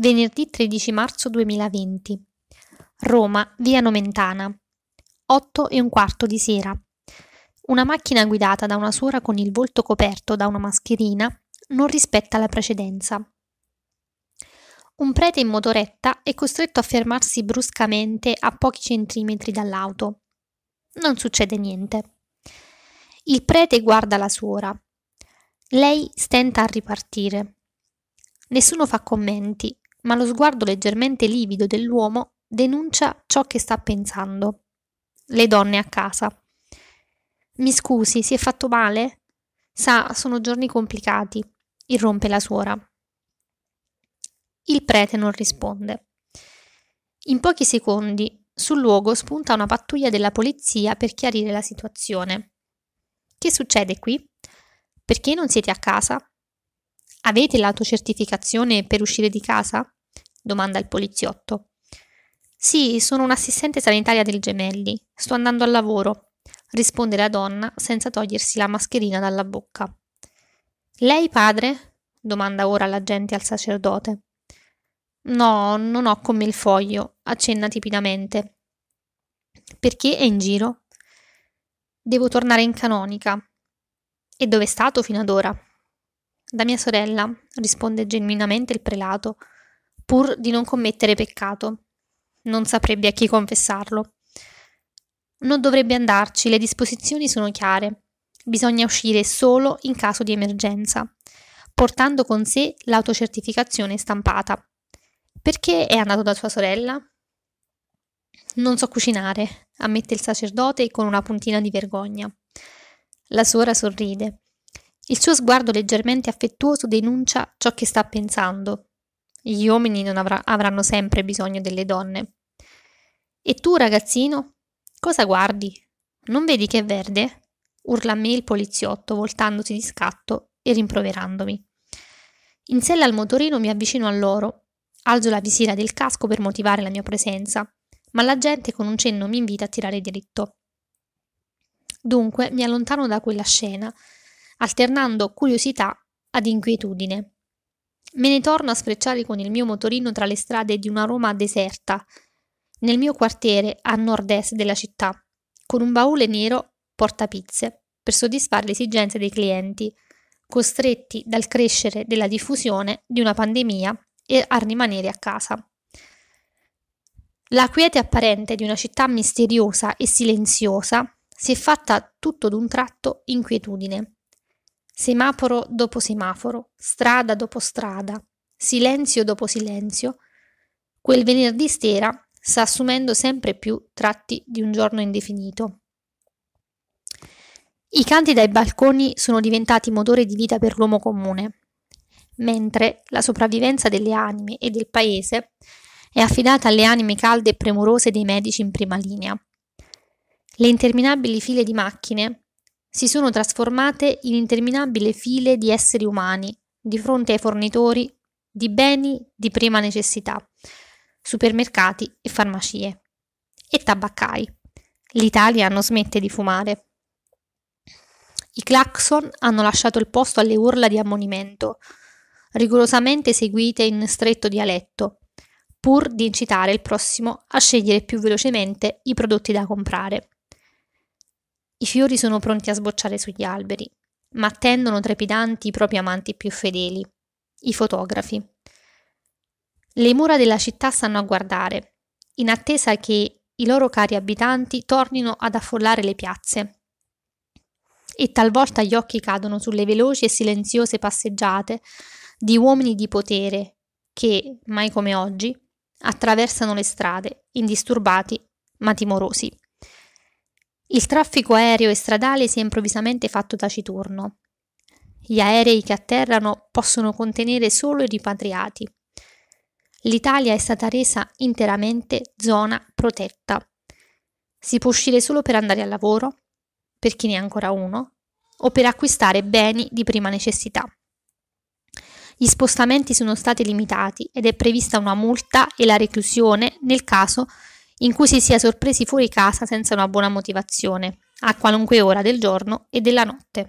venerdì 13 marzo 2020. Roma, via Nomentana. 8 e un quarto di sera. Una macchina guidata da una suora con il volto coperto da una mascherina non rispetta la precedenza. Un prete in motoretta è costretto a fermarsi bruscamente a pochi centimetri dall'auto. Non succede niente. Il prete guarda la suora. Lei stenta a ripartire. Nessuno fa commenti, ma lo sguardo leggermente livido dell'uomo denuncia ciò che sta pensando. Le donne a casa. Mi scusi, si è fatto male? Sa, sono giorni complicati, irrompe la suora. Il prete non risponde. In pochi secondi, sul luogo spunta una pattuglia della polizia per chiarire la situazione. Che succede qui? Perché non siete a casa? Avete l'autocertificazione per uscire di casa? domanda il poliziotto. Sì, sono un'assistente sanitaria del Gemelli. Sto andando al lavoro, risponde la donna senza togliersi la mascherina dalla bocca. Lei padre? domanda ora l'agente al sacerdote. No, non ho come il foglio, accenna tipidamente. Perché è in giro? Devo tornare in canonica. E dove è stato fino ad ora? Da mia sorella, risponde genuinamente il prelato, pur di non commettere peccato. Non saprebbe a chi confessarlo. Non dovrebbe andarci, le disposizioni sono chiare. Bisogna uscire solo in caso di emergenza, portando con sé l'autocertificazione stampata. Perché è andato da sua sorella? Non so cucinare, ammette il sacerdote con una puntina di vergogna. La suora sorride. Il suo sguardo leggermente affettuoso denuncia ciò che sta pensando. Gli uomini non avr- avranno sempre bisogno delle donne. E tu, ragazzino, cosa guardi? Non vedi che è verde? urla a me il poliziotto, voltandosi di scatto e rimproverandomi. In sella al motorino mi avvicino a loro. Alzo la visiera del casco per motivare la mia presenza, ma la gente con un cenno mi invita a tirare diritto. Dunque mi allontano da quella scena alternando curiosità ad inquietudine. Me ne torno a sfrecciare con il mio motorino tra le strade di una Roma deserta, nel mio quartiere a nord-est della città, con un baule nero portapizze per soddisfare le esigenze dei clienti, costretti dal crescere della diffusione di una pandemia e a rimanere a casa. La quiete apparente di una città misteriosa e silenziosa si è fatta tutto d'un tratto inquietudine semaforo dopo semaforo, strada dopo strada, silenzio dopo silenzio, quel venerdì sera sta assumendo sempre più tratti di un giorno indefinito. I canti dai balconi sono diventati motore di vita per l'uomo comune, mentre la sopravvivenza delle anime e del paese è affidata alle anime calde e premurose dei medici in prima linea. Le interminabili file di macchine si sono trasformate in interminabili file di esseri umani di fronte ai fornitori di beni di prima necessità, supermercati e farmacie e tabaccai. L'Italia non smette di fumare. I clacson hanno lasciato il posto alle urla di ammonimento, rigorosamente seguite in stretto dialetto, pur di incitare il prossimo a scegliere più velocemente i prodotti da comprare. I fiori sono pronti a sbocciare sugli alberi, ma attendono trepidanti i propri amanti più fedeli, i fotografi. Le mura della città stanno a guardare, in attesa che i loro cari abitanti tornino ad affollare le piazze. E talvolta gli occhi cadono sulle veloci e silenziose passeggiate di uomini di potere che, mai come oggi, attraversano le strade, indisturbati ma timorosi. Il traffico aereo e stradale si è improvvisamente fatto taciturno. Gli aerei che atterrano possono contenere solo i ripatriati. L'Italia è stata resa interamente zona protetta. Si può uscire solo per andare al lavoro, per chi ne ha ancora uno, o per acquistare beni di prima necessità. Gli spostamenti sono stati limitati ed è prevista una multa e la reclusione nel caso in cui si sia sorpresi fuori casa senza una buona motivazione, a qualunque ora del giorno e della notte.